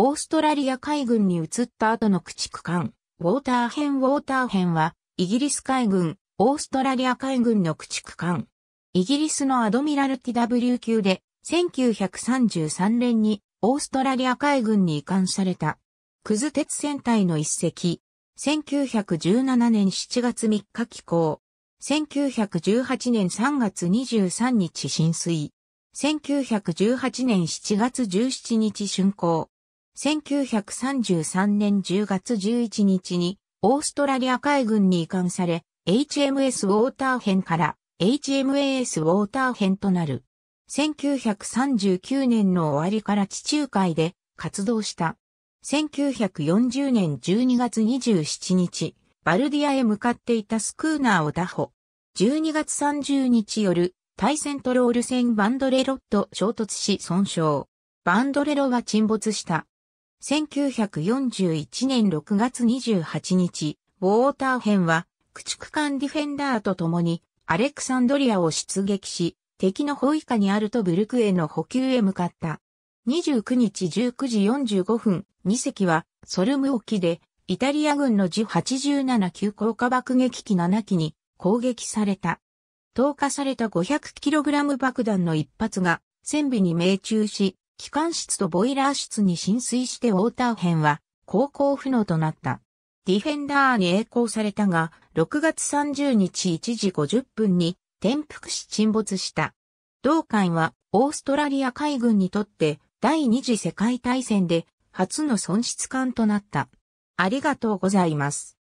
オーストラリア海軍に移った後の駆逐艦、ウォーター編ウォーター編は、イギリス海軍、オーストラリア海軍の駆逐艦。イギリスのアドミラル TW 級で、1933年にオーストラリア海軍に移管された。クズ鉄戦隊の一隻。1917年7月3日寄港。1918年3月23日浸水。1918年7月17日竣工。1933年10月11日にオーストラリア海軍に移管され、HMS ウォーター編から HMAS ウォーター編となる。1939年の終わりから地中海で活動した。1940年12月27日、バルディアへ向かっていたスクーナーを打破。12月30日夜、対戦トロール船バンドレロと衝突し損傷。バンドレロは沈没した。1941年6月28日、ウォーター編は、駆逐艦ディフェンダーと共に、アレクサンドリアを出撃し、敵の包囲下にあるトブルクへの補給へ向かった。29日19時45分、2隻は、ソルム沖で、イタリア軍の g 87級降下爆撃機7機に攻撃された。投下された 500kg 爆弾の一発が、船尾に命中し、機関室とボイラー室に浸水してウォーター編は航行不能となった。ディフェンダーに栄光されたが、6月30日1時50分に転覆し沈没した。同艦はオーストラリア海軍にとって第二次世界大戦で初の損失艦となった。ありがとうございます。